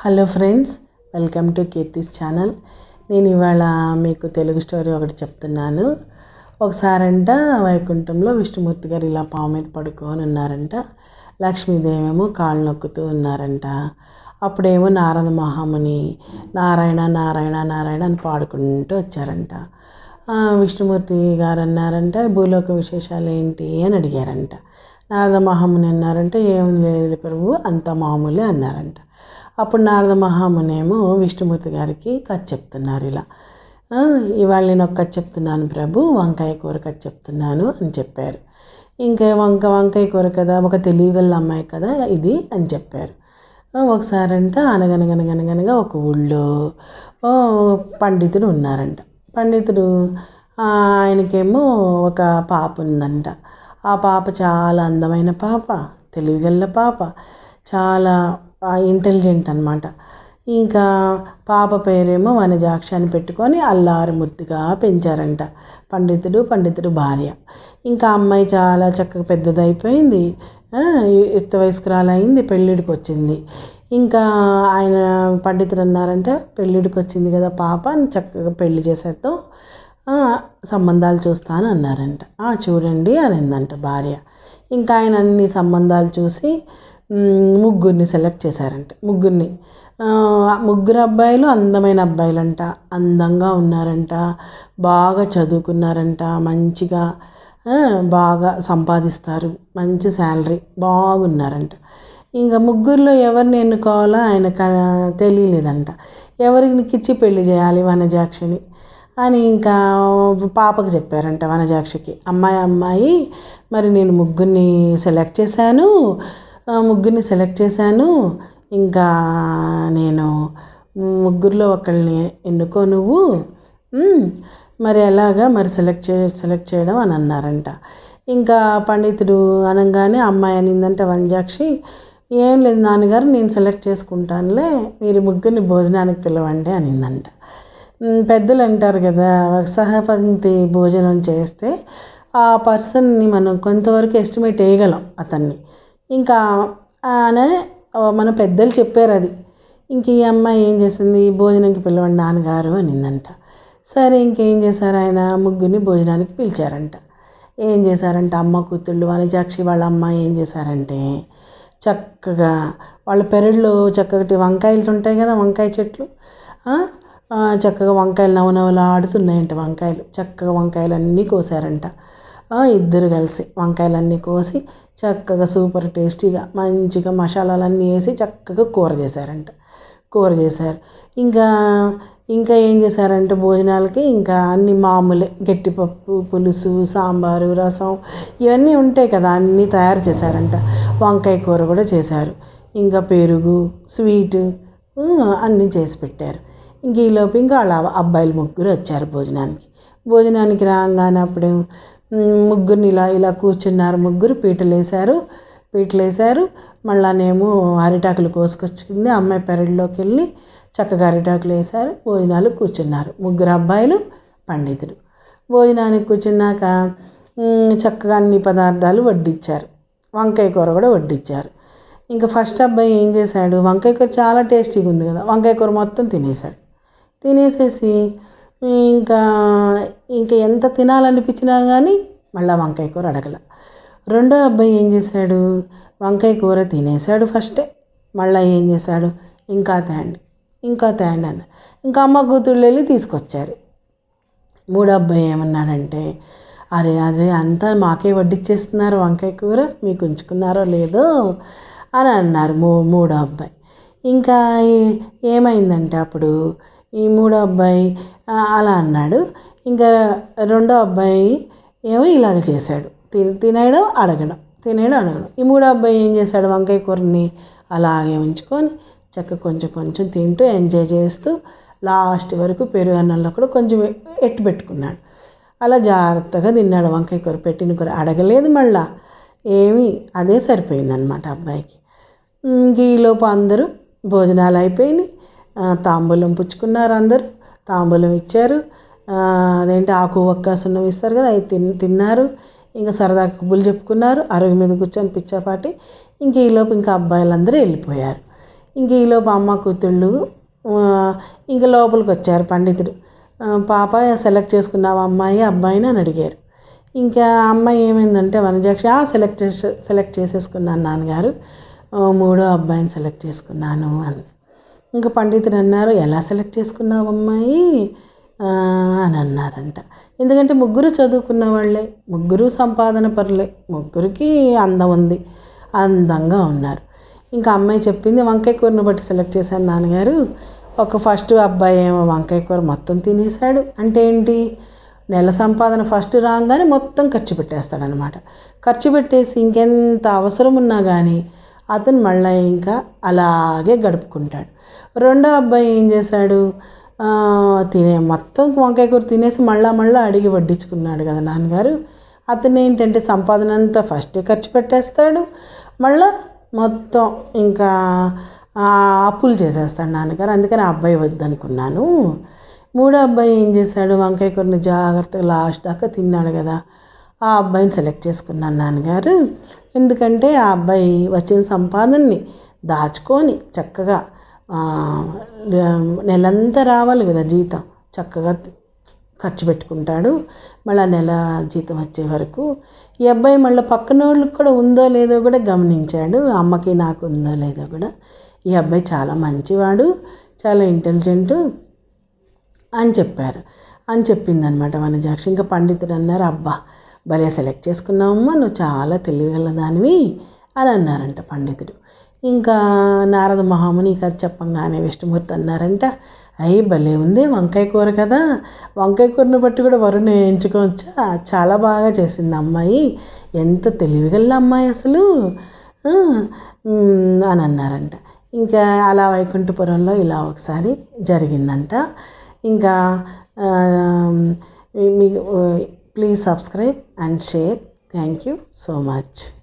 Hello friends welcome to Keerthi's channel నేను ఇవాళ మీకు తెలుగు స్టోరీ ఒకటి చెప్తున్నాను ఒకసారంట వైకుంఠంలో విష్ణుమూర్తి గారు ఇలా పాము మీద పడుకొని ఉన్నారంట లక్ష్మీదేవేమో కాళ్ళు నొక్కుతూ ఉన్నారంట అప్పుడేమో నారద మహాముని నారాయణ నారాయణ నారాయణ అని పాడుకుంటూ వచ్చారంట విష్ణుమూర్తి గారు అన్నారంట భూలోక విశేషాలు ఏంటి అని అడిగారంట నారద మహాముని అన్నారంటే ఏం లేదు ప్రభు అంత మామూలే అన్నారంట అప్పుడు నారద మహామునేమో విష్ణుమూర్తి గారికి కథ చెప్తున్నారు ఇలా ఇవాళ నేను ఒక కథ చెప్తున్నాను ప్రభు వంకాయ కూర కథ చెప్తున్నాను అని చెప్పారు ఇంకా వంక వంకాయ కూర కదా ఒక తెలివిగల అమ్మాయి కదా ఇది అని చెప్పారు ఒకసారంట అనగనగనగనగనగా ఒక ఊళ్ళో పండితుడు ఉన్నారంట పండితుడు ఆయనకేమో ఒక పాప ఉందంట ఆ పాప చాలా అందమైన పాప తెలివిగల్ల పాప చాలా ఇంటెలిజెంట్ అనమాట ఇంకా పాప పేరేమో వనజాక్ష అని పెట్టుకొని అల్లారు ముద్దుగా పెంచారంట పండితుడు పండితుడు భార్య ఇంకా అమ్మాయి చాలా చక్కగా పెద్దదైపోయింది యుక్త వయస్కురాలైంది పెళ్ళిడికి వచ్చింది ఇంకా ఆయన పండితుడు అన్నారంటే పెళ్ళిడికి వచ్చింది కదా పాప అని చక్కగా పెళ్లి చేసేద్దాం సంబంధాలు చూస్తాను అన్నారంట చూడండి అనిందంట భార్య ఇంకా ఆయన అన్ని సంబంధాలు చూసి ముగ్గురిని సెలెక్ట్ చేశారంట ముగ్గురిని ముగ్గురు అబ్బాయిలు అందమైన అబ్బాయిలంట అందంగా ఉన్నారంట బాగా చదువుకున్నారంట మంచిగా బాగా సంపాదిస్తారు మంచి శాలరీ బాగున్నారంట ఇంకా ముగ్గురులో ఎవరిని ఎన్నుకోవాలో ఆయన క తెలియలేదంట ఎవరికి ఇచ్చి పెళ్లి చేయాలి వనజాక్షిని అని ఇంకా పాపకు చెప్పారంట వనజాక్షికి అమ్మాయి అమ్మాయి మరి నేను ముగ్గురిని సెలెక్ట్ చేశాను ముగ్గురిని సెలెక్ట్ చేశాను ఇంకా నేను ముగ్గురిలో ఒకళ్ళని ఎన్నుకో నువ్వు మరి ఎలాగా మరి సెలెక్ట్ చే సెలెక్ట్ చేయడం అని అన్నారంట ఇంకా పండితుడు అనగానే అమ్మాయి అనిందంట వంజాక్షి ఏం లేదు నాన్నగారు నేను సెలెక్ట్ చేసుకుంటానులే మీరు ముగ్గురిని భోజనానికి పిలవండి అనిందంట పెద్దలు అంటారు కదా సహపంక్తి భోజనం చేస్తే ఆ పర్సన్ని మనం కొంతవరకు ఎస్టిమేట్ వేయగలం అతన్ని ఇంకా అనే మన పెద్దలు చెప్పారు అది ఇంక ఈ అమ్మాయి ఏం చేసింది భోజనంకి పిలవండి నాన్నగారు అనిందంట సరే ఇంకేం చేశారు ఆయన ముగ్గురిని భోజనానికి పిలిచారంట ఏం చేశారంట అమ్మ కూతుళ్ళు వనజాక్షి వాళ్ళ అమ్మ ఏం చేశారంటే చక్కగా వాళ్ళ పెరడులో చక్కగా వంకాయలు ఉంటాయి కదా వంకాయ చెట్లు చక్కగా వంకాయలు నవనవలాడుతున్నాయంట వంకాయలు చక్కగా వంకాయలు అన్నీ కోసారంట ఇద్దరు కలిసి వంకాయలన్నీ కోసి చక్కగా సూపర్ టేస్టీగా మంచిగా మసాలాలన్నీ వేసి చక్కగా కూర చేశారంట కూర చేశారు ఇంకా ఇంకా ఏం చేశారంటే భోజనాలకి ఇంకా అన్ని మామూలే గట్టిపప్పు పులుసు సాంబారు రసం ఇవన్నీ ఉంటాయి కదా అన్నీ తయారు చేశారంట వంకాయ కూర కూడా చేశారు ఇంకా పెరుగు స్వీటు అన్నీ చేసి పెట్టారు ఇంక ఈలోపు ఇంకా వాళ్ళ అబ్బాయిలు ముగ్గురు వచ్చారు భోజనానికి భోజనానికి రాగానే అప్పుడే ముగ్గురిని ఇలా ఇలా కూర్చున్నారు ముగ్గురు పీటలు వేశారు పీటలు వేశారు మళ్ళానేమో అరిటాకులు కోసుకొచ్చింది అమ్మాయి పెరడిలోకి వెళ్ళి చక్కగా అరిటాకులు వేశారు భోజనాలు కూర్చున్నారు ముగ్గురు అబ్బాయిలు పండితులు భోజనానికి కూర్చున్నాక చక్కగా అన్ని పదార్థాలు వడ్డిచ్చారు వంకాయ కూర కూడా వడ్డిచ్చారు ఇంకా ఫస్ట్ అబ్బాయి ఏం చేశాడు వంకాయ కూర చాలా టేస్టీగా ఉంది కదా వంకాయ కూర మొత్తం తినేశాడు తినేసేసి ఇంకా ఇంకా ఎంత తినాలనిపించినా కానీ మళ్ళీ వంకాయ కూర అడగల రెండో అబ్బాయి ఏం చేశాడు వంకాయ కూర తినేశాడు ఫస్టే మళ్ళీ ఏం చేశాడు ఇంకా తేండి ఇంకా తేండి అన్న ఇంకా అమ్మ కూతుళ్ళు వెళ్ళి తీసుకొచ్చారు మూడో అబ్బాయి ఏమన్నాడంటే అరే అరే అంతా మాకే వడ్డిచ్చేస్తున్నారు వంకాయ కూర మీకు ఉంచుకున్నారో లేదో అని అన్నారు మూ మూడో అబ్బాయి ఇంకా ఏమైందంటే అప్పుడు ఈ మూడో అబ్బాయి అలా అన్నాడు ఇంకా రెండో అబ్బాయి ఏమో ఇలాగ చేశాడు తిన తినేయడం అడగడం తినేయడం అడగడం ఈ మూడో అబ్బాయి ఏం చేశాడు వంకాయ కూరని అలాగే ఉంచుకొని చక్క కొంచెం కొంచెం తింటూ ఎంజాయ్ చేస్తూ లాస్ట్ వరకు పెరుగు అన్నంలో కూడా కొంచెం ఎట్టు పెట్టుకున్నాడు అలా జాగ్రత్తగా తిన్నాడు వంకాయ కూర పెట్టిన కూర అడగలేదు మళ్ళా ఏమి అదే సరిపోయిందనమాట అబ్బాయికి ఇంక ఈలోపు అందరూ భోజనాలు అయిపోయినాయి తాంబూలం పుచ్చుకున్నారు అందరూ తాంబూలం ఇచ్చారు అదేంటి ఆకు ఒక్క సున్నం ఇస్తారు కదా అవి తిన్ తిన్నారు ఇంకా సరదా కుబ్బులు చెప్పుకున్నారు అరుగు మీద కూర్చొని పిచ్చాపాటి ఇంక ఈలోపు ఇంకా అబ్బాయిలందరూ వెళ్ళిపోయారు ఇంక ఈలోపు అమ్మ కూతుళ్ళు ఇంకా లోపలికి వచ్చారు పండితుడు పాప సెలెక్ట్ చేసుకున్నావు అమ్మాయి అబ్బాయిని అని అడిగారు ఇంకా అమ్మాయి ఏమైందంటే వనజాక్ష సెలెక్ట్ చేసే సెలెక్ట్ చేసేసుకున్నాను నాన్నగారు మూడో అబ్బాయిని సెలెక్ట్ చేసుకున్నాను అంది ఇంకా పండితుడు అన్నారు ఎలా సెలెక్ట్ చేసుకున్నావు అమ్మాయి అని అన్నారంట ఎందుకంటే ముగ్గురు చదువుకున్న వాళ్ళే ముగ్గురు సంపాదన పరులే ముగ్గురికి అందం ఉంది అందంగా ఉన్నారు ఇంకా అమ్మాయి చెప్పింది వంకాయ కూరను బట్టి సెలెక్ట్ చేశాను నాన్నగారు ఒక ఫస్ట్ అబ్బాయి ఏమో వంకాయ కూర మొత్తం తినేశాడు అంటే ఏంటి నెల సంపాదన ఫస్ట్ రాగానే మొత్తం ఖర్చు పెట్టేస్తాడనమాట ఖర్చు పెట్టేసి ఇంకెంత అవసరం ఉన్నా కానీ అతను మళ్ళీ ఇంకా అలాగే గడుపుకుంటాడు రెండో అబ్బాయి ఏం చేశాడు తినే మొత్తం వంకాయ కూర తినేసి మళ్ళా మళ్ళీ అడిగి వడ్డించుకున్నాడు కదా నాన్నగారు అతను ఏంటంటే సంపాదన అంతా ఫస్ట్ ఖర్చు పెట్టేస్తాడు మళ్ళీ మొత్తం ఇంకా అప్పులు చేసేస్తాడు నాన్నగారు అందుకని ఆ అబ్బాయి వద్దనుకున్నాను మూడో అబ్బాయి ఏం చేశాడు వంకాయ కూరని జాగ్రత్తగా లాస్ట్ దాకా తిన్నాడు కదా ఆ అబ్బాయిని సెలెక్ట్ చేసుకున్నాను నాన్నగారు ఎందుకంటే ఆ అబ్బాయి వచ్చిన సంపాదనని దాచుకొని చక్కగా నెలంతా రావాలి కదా జీతం చక్కగా ఖర్చు పెట్టుకుంటాడు మళ్ళీ నెల జీతం వచ్చే వరకు ఈ అబ్బాయి మళ్ళీ పక్కన వాళ్ళకి కూడా ఉందో లేదో కూడా గమనించాడు అమ్మకి నాకు ఉందో లేదో కూడా ఈ అబ్బాయి చాలా మంచివాడు చాలా ఇంటెలిజెంట్ అని చెప్పారు అని చెప్పిందనమాట వనజాక్షి ఇంకా పండితుడు అన్నారు అబ్బా భలే సెలెక్ట్ చేసుకున్నావమ్మా నువ్వు చాలా తెలివిగలదానివి అని అన్నారంట పండితుడు ఇంకా నారద మహాముని కథ చెప్పంగానే విష్ణుమూర్తి అన్నారంట అయ్యి భలే ఉంది వంకాయ కూర కదా వంకాయ కూరను బట్టి కూడా వరుణ్ ఎంచుకోవచ్చా చాలా బాగా చేసింది అమ్మాయి ఎంత తెలివిగల అమ్మాయి అసలు అని అన్నారంట ఇంకా అలా వైకుంఠపురంలో ఇలా ఒకసారి జరిగిందంట ఇంకా Please subscribe and share. Thank you so much.